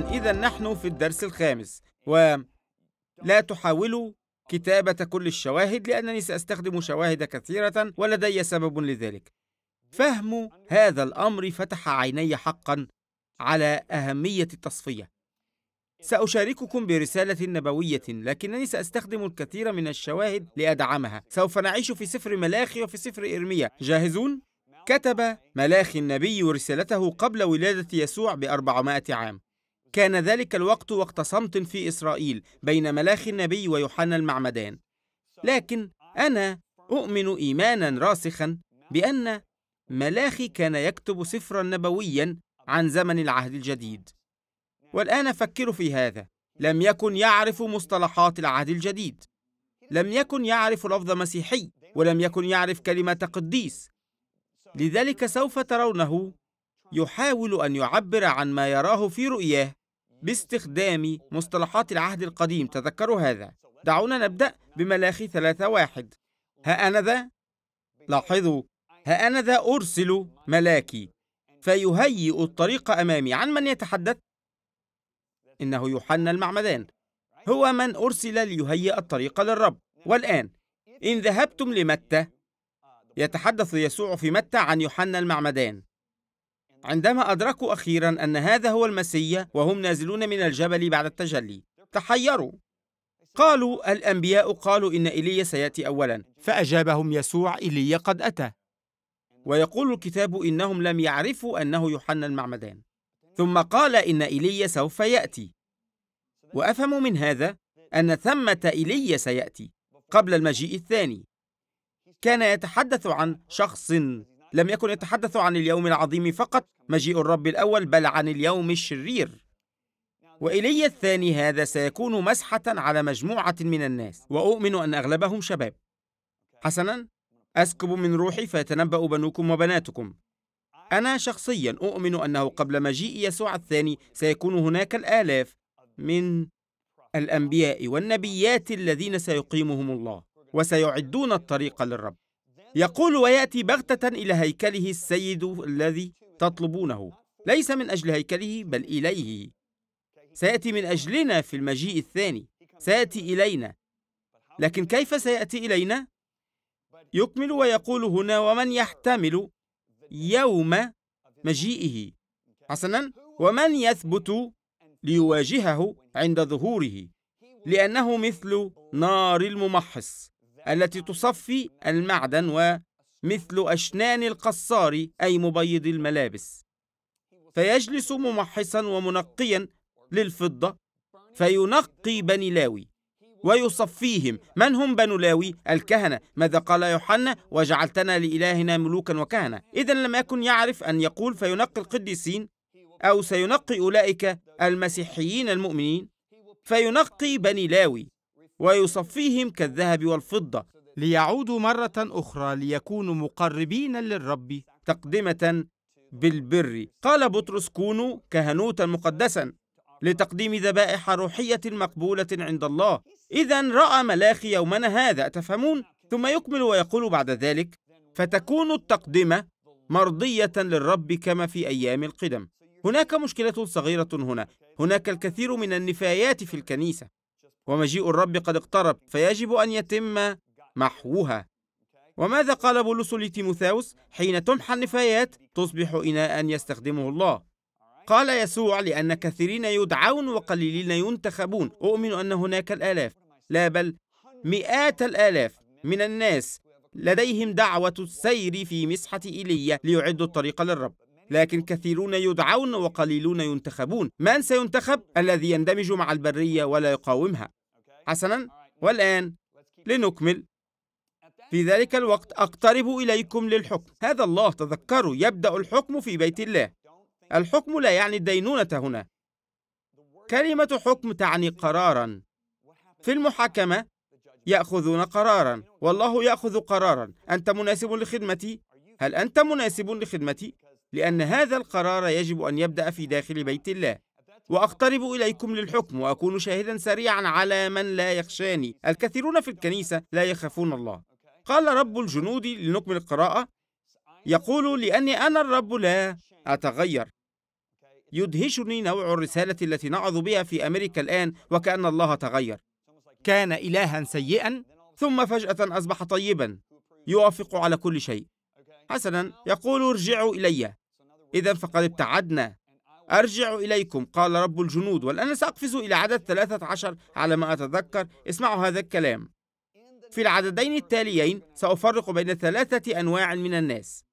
الآن إذا نحن في الدرس الخامس ولا تحاولوا كتابة كل الشواهد لأنني سأستخدم شواهد كثيرة ولدي سبب لذلك فهم هذا الأمر فتح عيني حقا على أهمية التصفية سأشارككم برسالة نبوية لكنني سأستخدم الكثير من الشواهد لأدعمها سوف نعيش في سفر ملاخي وفي سفر إرميا جاهزون؟ كتب ملاخي النبي رسالته قبل ولادة يسوع بأربعمائة عام كان ذلك الوقت وقت صمت في إسرائيل بين ملاخ النبي ويوحنا المعمدان لكن أنا أؤمن إيمانا راسخا بأن ملاخي كان يكتب سفرا نبويا عن زمن العهد الجديد والآن فكروا في هذا لم يكن يعرف مصطلحات العهد الجديد لم يكن يعرف لفظ مسيحي ولم يكن يعرف كلمة قديس لذلك سوف ترونه يحاول أن يعبر عن ما يراه في رؤياه باستخدام مصطلحات العهد القديم تذكروا هذا دعونا نبدأ بملاخي ثلاثة واحد هأنذا لاحظوا هأنذا أرسل ملاكي فيهيئ الطريق أمامي عن من يتحدث؟ إنه يوحنا المعمدان هو من أرسل ليهيئ الطريق للرب والآن إن ذهبتم لمتى يتحدث يسوع في متى عن يوحنا المعمدان عندما أدركوا أخيرا أن هذا هو المسيا وهم نازلون من الجبل بعد التجلي تحيروا قالوا الأنبياء قالوا إن إيليا سيأتي أولا فأجابهم يسوع إيليا قد أتى ويقول الكتاب إنهم لم يعرفوا أنه يوحنا المعمدان ثم قال إن إيليا سوف يأتي وأفهم من هذا أن ثمة إيليا سيأتي قبل المجيء الثاني كان يتحدث عن شخص لم يكن يتحدث عن اليوم العظيم فقط مجيء الرب الأول بل عن اليوم الشرير وإلي الثاني هذا سيكون مسحة على مجموعة من الناس وأؤمن أن أغلبهم شباب حسنا أسكب من روحي فيتنبأ بنوكم وبناتكم أنا شخصيا أؤمن أنه قبل مجيء يسوع الثاني سيكون هناك الآلاف من الأنبياء والنبيات الذين سيقيمهم الله وسيعدون الطريق للرب يقول ويأتي بغتة إلى هيكله السيد الذي تطلبونه ليس من أجل هيكله بل إليه سيأتي من أجلنا في المجيء الثاني سيأتي إلينا لكن كيف سيأتي إلينا؟ يكمل ويقول هنا ومن يحتمل يوم مجيئه حسنا ومن يثبت ليواجهه عند ظهوره لأنه مثل نار الممحص التي تصفي المعدن ومثل أشنان القصار أي مبيض الملابس فيجلس ممحصا ومنقيا للفضة فينقي بني لاوي ويصفيهم من هم بنو لاوي الكهنة ماذا قال يوحنا وجعلتنا لإلهنا ملوكا وكهنة إذا لم يكن يعرف أن يقول فينقي القديسين أو سينقي أولئك المسيحيين المؤمنين فينقي بني لاوي ويصفيهم كالذهب والفضة ليعودوا مرة أخرى ليكونوا مقربين للرب تقدمة بالبر قال بطرس كونوا كهنوتا مقدسا لتقديم ذبائح روحية مقبولة عند الله إذا رأى ملاخي يومنا هذا تفهمون ثم يكمل ويقول بعد ذلك فتكون التقدمة مرضية للرب كما في أيام القدم هناك مشكلة صغيرة هنا هناك الكثير من النفايات في الكنيسة ومجيء الرب قد اقترب فيجب أن يتم محوها وماذا قال بولس لتيموثاوس حين تمحى النفايات تصبح إناء يستخدمه الله قال يسوع لأن كثيرين يدعون وقليلين ينتخبون أؤمن أن هناك الآلاف لا بل مئات الآلاف من الناس لديهم دعوة السير في مسحة إيليا ليعدوا الطريق للرب لكن كثيرون يدعون وقليلون ينتخبون من سينتخب الذي يندمج مع البرية ولا يقاومها حسنا والآن لنكمل في ذلك الوقت أقترب إليكم للحكم هذا الله تذكروا يبدأ الحكم في بيت الله الحكم لا يعني الدينونة هنا كلمة حكم تعني قرارا في المحاكمة يأخذون قرارا والله يأخذ قرارا أنت مناسب لخدمتي هل أنت مناسب لخدمتي لأن هذا القرار يجب أن يبدأ في داخل بيت الله وأقترب إليكم للحكم وأكون شاهدا سريعا على من لا يخشاني الكثيرون في الكنيسة لا يخافون الله قال رب الجنود لنكمل القراءة يقول لأني أنا الرب لا أتغير يدهشني نوع الرسالة التي نعظ بها في أمريكا الآن وكأن الله تغير كان إلها سيئا ثم فجأة أصبح طيبا يوافق على كل شيء حسنا يقول ارجعوا إلي إذا فقد ابتعدنا أرجع إليكم قال رب الجنود والآن سأقفز إلى عدد 13 على ما أتذكر اسمعوا هذا الكلام في العددين التاليين سأفرق بين ثلاثة أنواع من الناس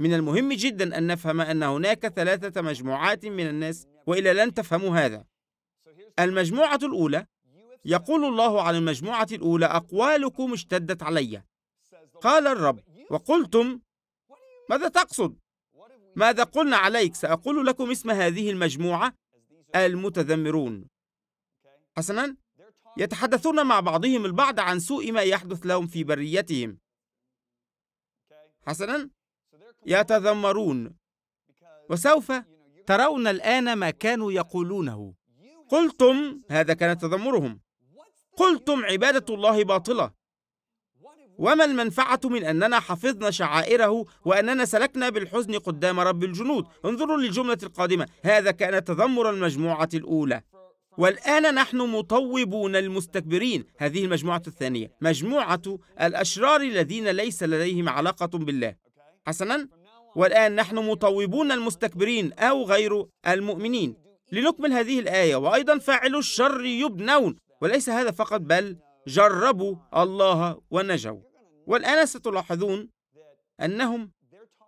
من المهم جدا أن نفهم أن هناك ثلاثة مجموعات من الناس وإلا لن تفهموا هذا المجموعة الأولى يقول الله عن المجموعة الأولى أقوالكم اشتدت علي قال الرب وقلتم ماذا تقصد ماذا قلنا عليك سأقول لكم اسم هذه المجموعة المتذمرون حسنا يتحدثون مع بعضهم البعض عن سوء ما يحدث لهم في بريتهم حسنا يتذمرون وسوف ترون الآن ما كانوا يقولونه قلتم هذا كان تذمرهم قلتم عبادة الله باطلة وما المنفعة من أننا حفظنا شعائره وأننا سلكنا بالحزن قدام رب الجنود انظروا للجملة القادمة هذا كان تذمر المجموعة الأولى والآن نحن مطوبون المستكبرين هذه المجموعة الثانية مجموعة الأشرار الذين ليس لديهم علاقة بالله حسنا والآن نحن مطوبون المستكبرين أو غير المؤمنين لنكمل هذه الآية وأيضا فاعل الشر يبنون وليس هذا فقط بل جربوا الله ونجوا والآن ستلاحظون أنهم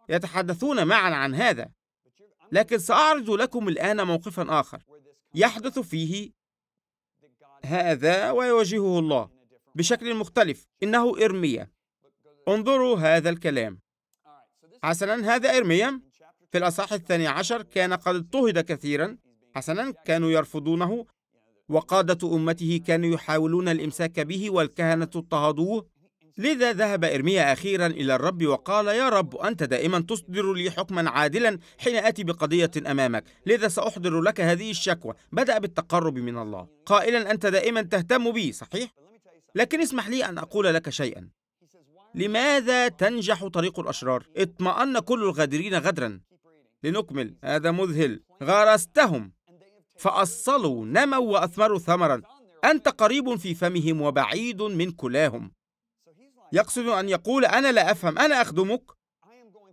يتحدثون معا عن هذا لكن سأعرض لكم الآن موقفا آخر يحدث فيه هذا ويواجهه الله بشكل مختلف إنه إرميا انظروا هذا الكلام حسنا هذا إرميا في الأصحاح الثاني عشر كان قد اضطهد كثيرا حسنا كانوا يرفضونه وقادة أمته كانوا يحاولون الإمساك به والكهنة اضطهدوه لذا ذهب إرميا أخيرا إلى الرب وقال يا رب أنت دائما تصدر لي حكما عادلا حين أتي بقضية أمامك لذا سأحضر لك هذه الشكوى بدأ بالتقرب من الله قائلا أنت دائما تهتم بي صحيح؟ لكن اسمح لي أن أقول لك شيئا لماذا تنجح طريق الأشرار؟ اطمأن كل الغادرين غدرا لنكمل هذا مذهل غرستهم فأصلوا نموا وأثمروا ثمرا أنت قريب في فمهم وبعيد من كلاهم يقصد أن يقول أنا لا أفهم أنا أخدمك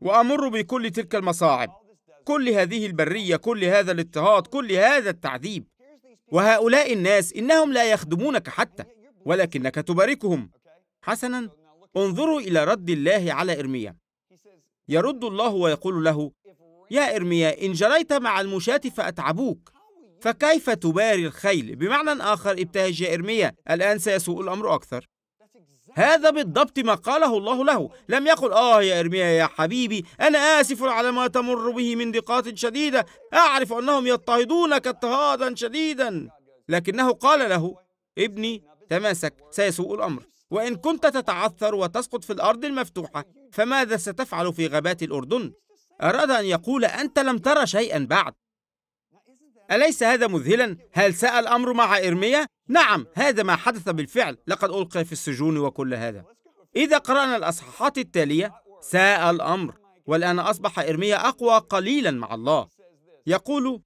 وأمر بكل تلك المصاعب كل هذه البرية كل هذا الاضطهاد كل هذا التعذيب وهؤلاء الناس إنهم لا يخدمونك حتى ولكنك تباركهم حسنا انظروا إلى رد الله على إرميا يرد الله ويقول له يا إرميا إن جريت مع المشاة فأتعبوك فكيف تباري الخيل؟ بمعنى آخر ابتهج يا إرميا الآن سيسوء الأمر أكثر هذا بالضبط ما قاله الله له لم يقل آه يا إرميا يا حبيبي أنا آسف على ما تمر به من ضيقات شديدة أعرف أنهم يضطهدونك اضطهادا شديدا لكنه قال له ابني تماسك سيسوء الأمر وإن كنت تتعثر وتسقط في الأرض المفتوحة فماذا ستفعل في غابات الأردن؟ أراد أن يقول أنت لم ترى شيئا بعد أليس هذا مذهلا؟ هل ساء الأمر مع إرميا؟ نعم هذا ما حدث بالفعل لقد ألقي في السجون وكل هذا إذا قرأنا الأصحاحات التالية ساء الأمر والآن أصبح إرميا أقوى قليلا مع الله يقول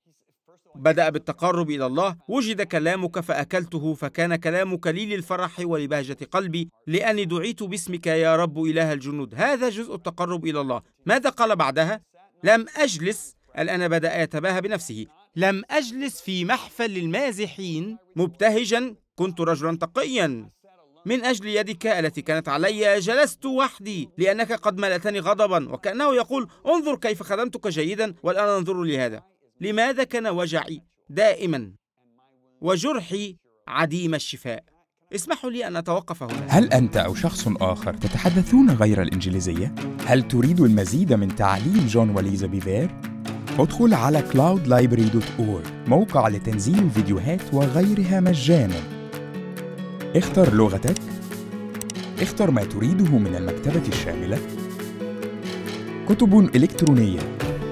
بدأ بالتقرب إلى الله وجد كلامك فأكلته فكان كلامك لي للفرح ولبهجة قلبي لأني دعيت باسمك يا رب إله الجنود هذا جزء التقرب إلى الله ماذا قال بعدها؟ لم أجلس الآن بدأ يتباهى بنفسه لم أجلس في محفل المازحين مبتهجا كنت رجلا تقيا من أجل يدك التي كانت علي جلست وحدي لأنك قد ملأتني غضبا وكأنه يقول انظر كيف خدمتك جيدا والآن انظر لهذا لماذا كان وجعي دائما وجرحي عديم الشفاء اسمحوا لي أن أتوقف هنا هل أنت أو شخص آخر تتحدثون غير الإنجليزية؟ هل تريد المزيد من تعليم جون وليزا بيفير؟ ادخل على cloudlibrary.org موقع لتنزيل فيديوهات وغيرها مجانا اختر لغتك اختر ما تريده من المكتبة الشاملة كتب إلكترونية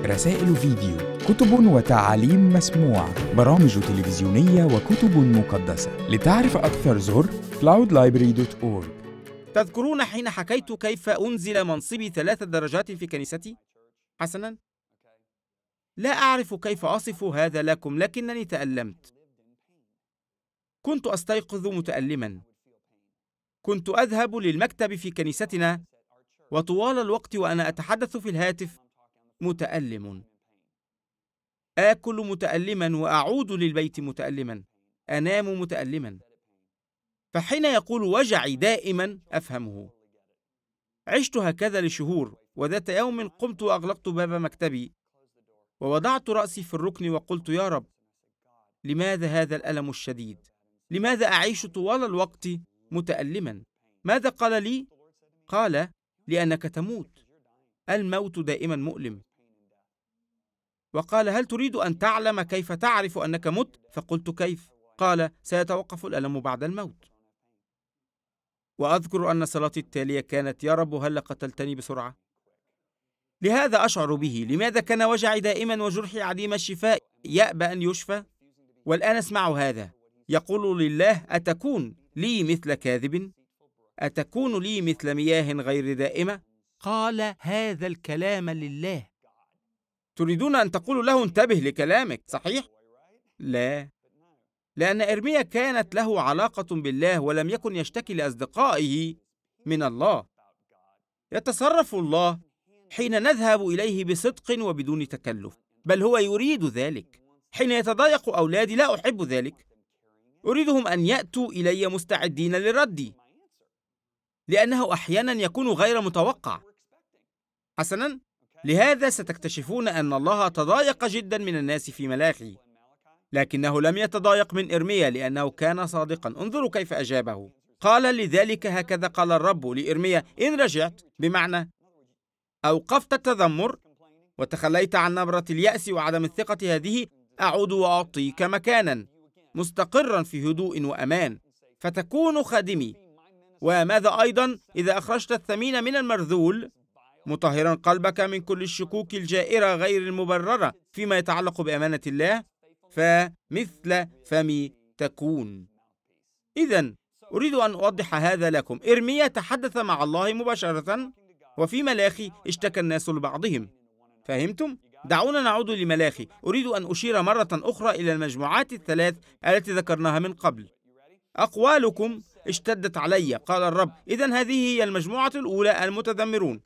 رسائل فيديو كتب وتعاليم مسموعة برامج تلفزيونية وكتب مقدسة لتعرف أكثر زر cloudlibrary.org تذكرون حين حكيت كيف أنزل منصبي ثلاث درجات في كنيستي؟ حسناً لا أعرف كيف أصف هذا لكم لكنني تألمت كنت أستيقظ متألما كنت أذهب للمكتب في كنيستنا وطوال الوقت وأنا أتحدث في الهاتف متألم آكل متألما وأعود للبيت متألما أنام متألما فحين يقول وجعي دائما أفهمه عشت هكذا لشهور وذات يوم قمت وأغلقت باب مكتبي ووضعت رأسي في الركن وقلت يا رب لماذا هذا الألم الشديد؟ لماذا أعيش طوال الوقت متألما؟ ماذا قال لي؟ قال لأنك تموت الموت دائما مؤلم وقال هل تريد أن تعلم كيف تعرف أنك مت؟ فقلت كيف؟ قال سيتوقف الألم بعد الموت وأذكر أن صلاتي التالية كانت يا رب هل قتلتني بسرعة؟ لهذا أشعر به لماذا كان وجعي دائما وجرحي عديم الشفاء يأبى أن يشفى والآن أسمع هذا يقول لله أتكون لي مثل كاذب أتكون لي مثل مياه غير دائمة قال هذا الكلام لله تريدون أن تقولوا له انتبه لكلامك صحيح؟ لا لأن إرميا كانت له علاقة بالله ولم يكن يشتكي لأصدقائه من الله يتصرف الله حين نذهب اليه بصدق وبدون تكلف بل هو يريد ذلك حين يتضايق اولادي لا احب ذلك اريدهم ان ياتوا الي مستعدين للرد لانه احيانا يكون غير متوقع حسنا لهذا ستكتشفون ان الله تضايق جدا من الناس في ملاخي لكنه لم يتضايق من ارميا لانه كان صادقا انظروا كيف اجابه قال لذلك هكذا قال الرب لارميا ان رجعت بمعنى أوقفت التذمر وتخليت عن نبرة اليأس وعدم الثقة هذه أعود وأعطيك مكانا مستقرا في هدوء وأمان فتكون خادمي وماذا أيضا إذا أخرجت الثمين من المرذول مطهرا قلبك من كل الشكوك الجائرة غير المبررة فيما يتعلق بأمانة الله فمثل فمي تكون إذا أريد أن أوضح هذا لكم إرميا تحدث مع الله مباشرة وفي ملاخي اشتكى الناس لبعضهم فهمتم؟ دعونا نعود لملاخي أريد أن أشير مرة أخرى إلى المجموعات الثلاث التي ذكرناها من قبل أقوالكم اشتدت علي قال الرب إذا هذه هي المجموعة الأولى المتذمرون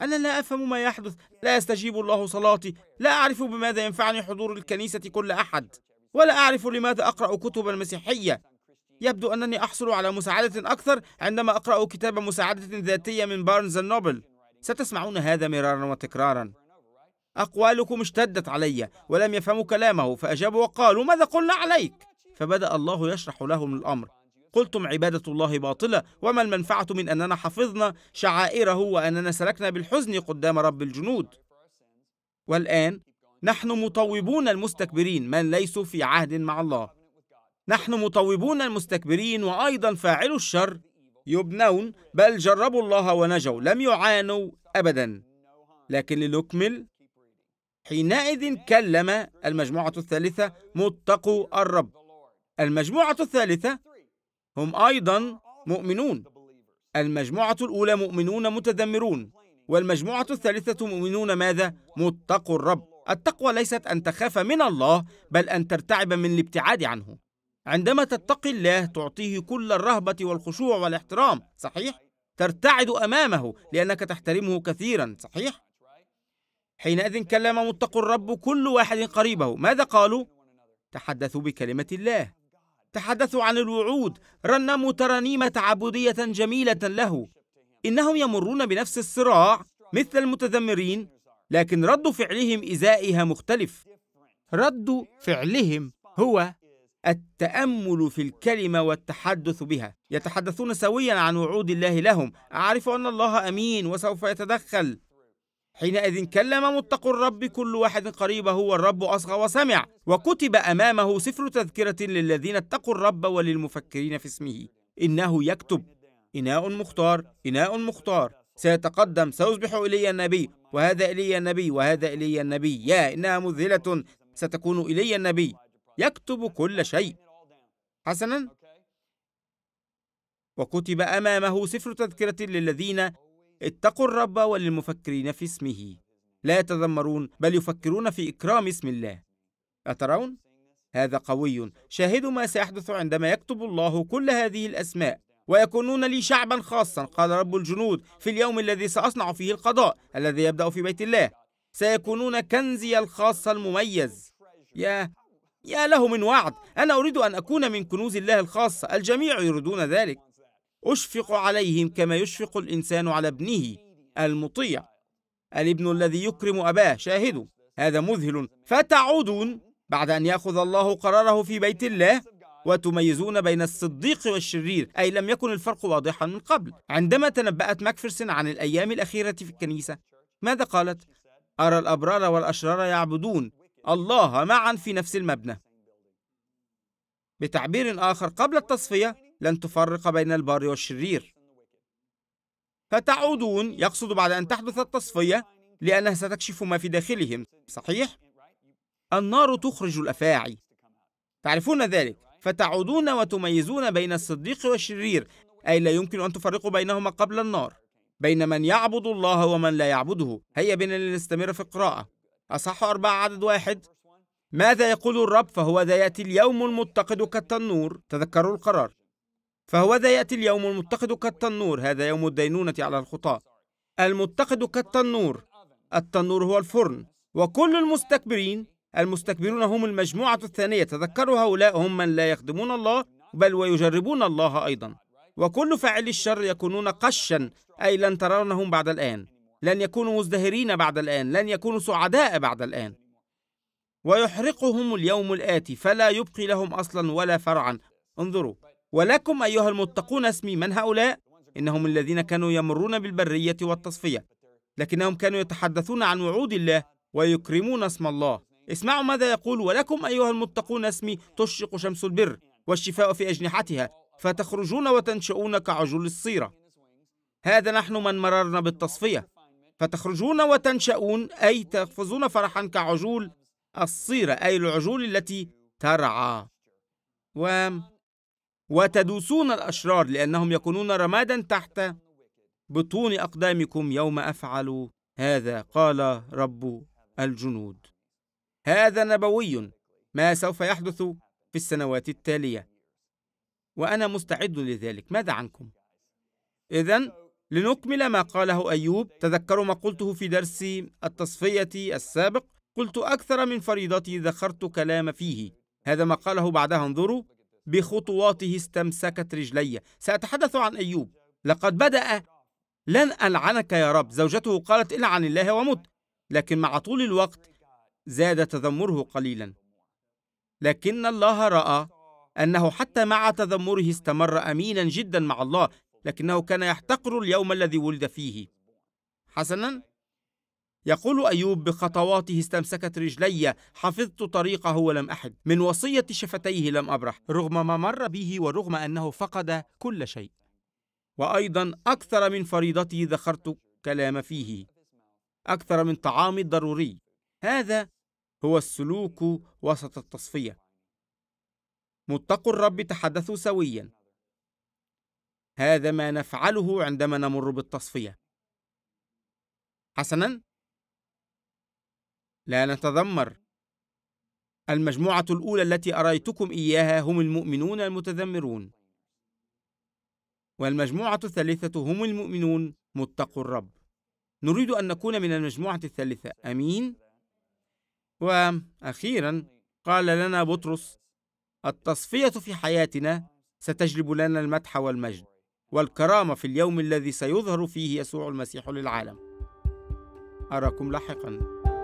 أنا لا أفهم ما يحدث لا يستجيب الله صلاتي لا أعرف بماذا ينفعني حضور الكنيسة كل أحد ولا أعرف لماذا أقرأ كتب المسيحية يبدو أنني أحصل على مساعدة أكثر عندما أقرأ كتاب مساعدة ذاتية من بارنز النوبل ستسمعون هذا مرارا وتكرارا أقوالكم اشتدت علي ولم يفهموا كلامه فأجابوا وقالوا ماذا قلنا عليك فبدأ الله يشرح لهم الأمر قلتم عبادة الله باطلة وما المنفعة من أننا حفظنا شعائره وأننا سلكنا بالحزن قدام رب الجنود والآن نحن مطوبون المستكبرين من ليسوا في عهد مع الله نحن مطوبون المستكبرين وأيضا فاعلو الشر يبنون بل جربوا الله ونجوا لم يعانوا أبدا لكن لنكمل حينئذ كلم المجموعة الثالثة متقوا الرب المجموعة الثالثة هم أيضا مؤمنون المجموعة الأولى مؤمنون متذمرون والمجموعة الثالثة مؤمنون ماذا؟ متقوا الرب التقوى ليست أن تخاف من الله بل أن ترتعب من الابتعاد عنه عندما تتقي الله تعطيه كل الرهبة والخشوع والاحترام صحيح؟ ترتعد أمامه لأنك تحترمه كثيرا صحيح؟ حينئذ كلم متقو الرب كل واحد قريبه ماذا قالوا؟ تحدثوا بكلمة الله تحدثوا عن الوعود رنموا ترانيم تعبدية جميلة له إنهم يمرون بنفس الصراع مثل المتذمرين لكن رد فعلهم إزائها مختلف رد فعلهم هو التأمل في الكلمة والتحدث بها يتحدثون سويا عن وعود الله لهم أعرف أن الله أمين وسوف يتدخل حينئذ كلم متقوا الرب كل واحد قريبه والرب أصغى وسمع وكتب أمامه سفر تذكرة للذين اتقوا الرب وللمفكرين في اسمه إنه يكتب إناء مختار إناء مختار سيتقدم سيصبح إلي النبي وهذا إلي النبي وهذا إلي النبي يا إنها مذهلة ستكون إلي النبي يكتب كل شيء حسنا وكتب امامه سفر تذكره للذين اتقوا الرب وللمفكرين في اسمه لا يتذمرون بل يفكرون في اكرام اسم الله اترون هذا قوي شاهدوا ما سيحدث عندما يكتب الله كل هذه الاسماء ويكونون لي شعبا خاصا قال رب الجنود في اليوم الذي ساصنع فيه القضاء الذي يبدا في بيت الله سيكونون كنزي الخاص المميز يا يا له من وعد أنا أريد أن أكون من كنوز الله الخاصة الجميع يريدون ذلك أشفق عليهم كما يشفق الإنسان على ابنه المطيع الابن الذي يكرم أباه شاهدوا هذا مذهل فتعودون بعد أن يأخذ الله قراره في بيت الله وتميزون بين الصديق والشرير أي لم يكن الفرق واضحا من قبل عندما تنبأت ماكفرسون عن الأيام الأخيرة في الكنيسة ماذا قالت؟ أرى الأبرار والأشرار يعبدون الله معا في نفس المبنى بتعبير آخر قبل التصفية لن تفرق بين البار والشرير فتعودون يقصد بعد أن تحدث التصفية لأنها ستكشف ما في داخلهم صحيح؟ النار تخرج الأفاعي تعرفون ذلك فتعودون وتميزون بين الصديق والشرير أي لا يمكن أن تفرقوا بينهما قبل النار بين من يعبد الله ومن لا يعبده هيا بنا لنستمر في القراءة أصح أربعة عدد واحد ماذا يقول الرب فهو ذا يأتي اليوم المتقد كالتنور تذكروا القرار فهو ذا يأتي اليوم المتقد كالتنور هذا يوم الدينونة على الخطاة المتقد كالتنور التنور هو الفرن وكل المستكبرين المستكبرون هم المجموعة الثانية تذكروا هؤلاء هم من لا يخدمون الله بل ويجربون الله أيضا وكل فاعلي الشر يكونون قشا أي لن ترونهم بعد الآن لن يكونوا مزدهرين بعد الآن لن يكونوا سعداء بعد الآن ويحرقهم اليوم الآتي فلا يبقي لهم أصلا ولا فرعا انظروا ولكم أيها المتقون اسمي من هؤلاء؟ إنهم الذين كانوا يمرون بالبرية والتصفية لكنهم كانوا يتحدثون عن وعود الله ويكرمون اسم الله اسمعوا ماذا يقول ولكم أيها المتقون اسمي تشرق شمس البر والشفاء في أجنحتها فتخرجون وتنشؤون كعجول الصيرة هذا نحن من مررنا بالتصفية فتخرجون وتنشؤون أي تقفزون فرحا كعجول الصيرة أي العجول التي ترعى و وتدوسون الأشرار لأنهم يكونون رمادا تحت بطون أقدامكم يوم أفعل هذا قال رب الجنود هذا نبوي ما سوف يحدث في السنوات التالية وأنا مستعد لذلك ماذا عنكم؟ إذا لنكمل ما قاله أيوب تذكروا ما قلته في درس التصفية السابق قلت أكثر من فريضتي ذكرت كلام فيه هذا ما قاله بعدها انظروا بخطواته استمسكت رجلي سأتحدث عن أيوب لقد بدأ لن ألعنك يا رب زوجته قالت إلعن الله ومت لكن مع طول الوقت زاد تذمره قليلا لكن الله رأى أنه حتى مع تذمره استمر أمينا جدا مع الله لكنه كان يحتقر اليوم الذي ولد فيه حسنا يقول أيوب بخطواته استمسكت رجلي حفظت طريقه ولم أحد من وصية شفتيه لم أبرح رغم ما مر به ورغم أنه فقد كل شيء وأيضا أكثر من فريضته ذكرت كلام فيه أكثر من طعام الضروري هذا هو السلوك وسط التصفية متقوا الرب تحدثوا سويا هذا ما نفعله عندما نمر بالتصفية. حسنًا، لا نتذمر. المجموعة الأولى التي أريتكم إياها هم المؤمنون المتذمرون. والمجموعة الثالثة هم المؤمنون متقوا الرب. نريد أن نكون من المجموعة الثالثة، آمين؟ وأخيرا قال لنا بطرس: التصفية في حياتنا ستجلب لنا المدح والمجد. والكرامة في اليوم الذي سيظهر فيه يسوع المسيح للعالم أراكم لاحقاً